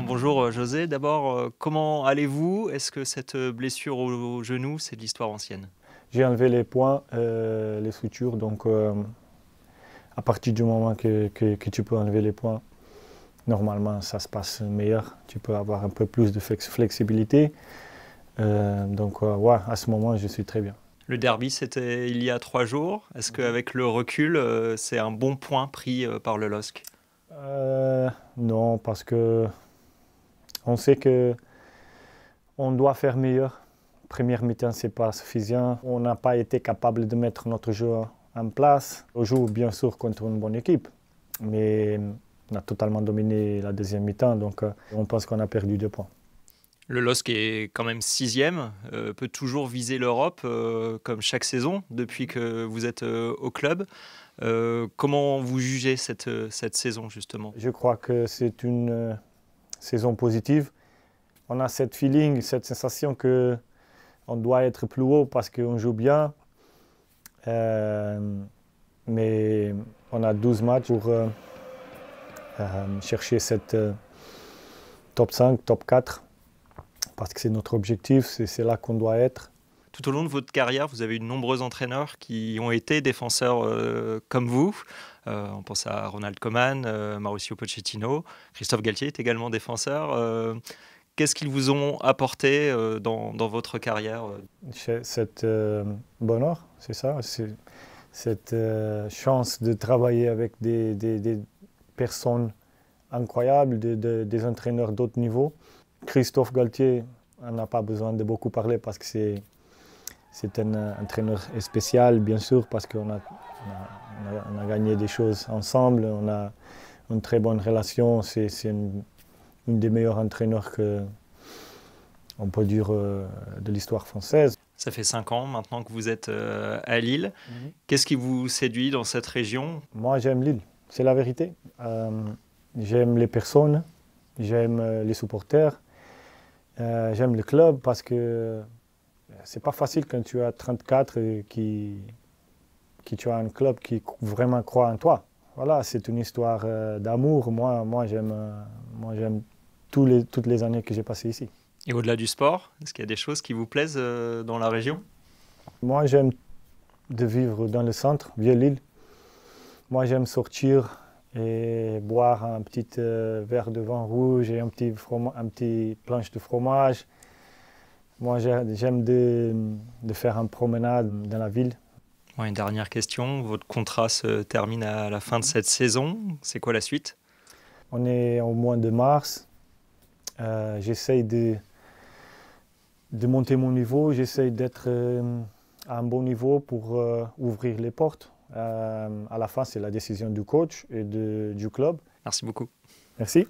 bonjour euh, José, d'abord euh, comment allez-vous Est-ce que cette euh, blessure au, genou, c'est de l'histoire ancienne J'ai enlevé les points, les sutures, donc à partir du moment que, tu peux enlever les points, normalement ça se passe meilleur, tu peux avoir un peu plus de flexibilité. donc voilà. à ce moment je suis très bien. Le derby, c'était il y a trois jours. Est-ce qu'avec le recul, c'est un bon point pris par le LOSC Non, parce que on sait que on doit faire meilleur. Première mi-temps, c'est pas suffisant. On n'a pas été capable de mettre notre jeu en place. On joue bien sûr contre une bonne équipe, mais on a totalement dominé la deuxième mi-temps, donc euh, on pense qu'on a perdu deux points. Le LOSC est quand même sixième, euh, peut toujours viser l'Europe euh, comme chaque saison depuis que vous êtes au club. comment vous jugez cette, cette saison justement Je crois que c'est une saison positive, on a cette feeling, cette sensation que on doit être plus haut parce qu'on joue bien. Euh, mais on a 12 matchs pour euh, euh, chercher cette top 5, top 4, parce que c'est notre objectif, c'est là qu'on doit être. Tout au long de votre carrière, vous avez eu de nombreux entraîneurs qui ont été défenseurs euh, comme vous. Euh, on pense à Ronald Koeman, euh, Mauricio Pochettino, Christophe Galtier est également défenseur. Qu'est-ce qu'ils vous ont apporté dans, votre carrière Cet bonheur, c'est ça Cette chance de travailler avec des, personnes incroyables, des entraîneurs d'autres niveaux. Christophe Galtier, on n'a pas besoin de beaucoup parler parce que c'est c'est un entraîneur euh, spécial, bien sûr, parce qu'on a, a, gagné des choses ensemble, on a une très bonne relation, c'est une, des meilleurs entraîneurs que on peut dire euh, de l'histoire française. Ça fait cinq ans maintenant que vous êtes euh, à Lille. Mhm. Qu'est-ce qui vous séduit dans cette région Moi, j'aime Lille, c'est la vérité. j'aime les personnes, j'aime les supporters, j'aime le club parce que c'est pas facile quand tu as 34 et qui, qui tu as un club qui vraiment croit en toi. Voilà, c'est une histoire euh, d'amour. Moi, moi j'aime, euh, moi j'aime les, toutes les années que j'ai passées ici. Et au-delà du sport, est-ce qu'il y a des choses qui vous plaisent euh, dans la région Moi, j'aime de vivre dans le centre, Vieux-Lille. Moi, j'aime sortir et boire un petit verre de vin rouge et un petit, un petit planche de fromage. Moi, j'aime de, faire une promenade dans la ville. une dernière question. Votre contrat se termine à la fin de cette saison. C'est quoi la suite On est au mois de mars. Euh, j'essaye de, de monter mon niveau. J'essaye d'être euh, à un bon niveau pour euh, ouvrir les portes. à la fin, c'est la décision du coach et de, du club. Merci beaucoup. Merci.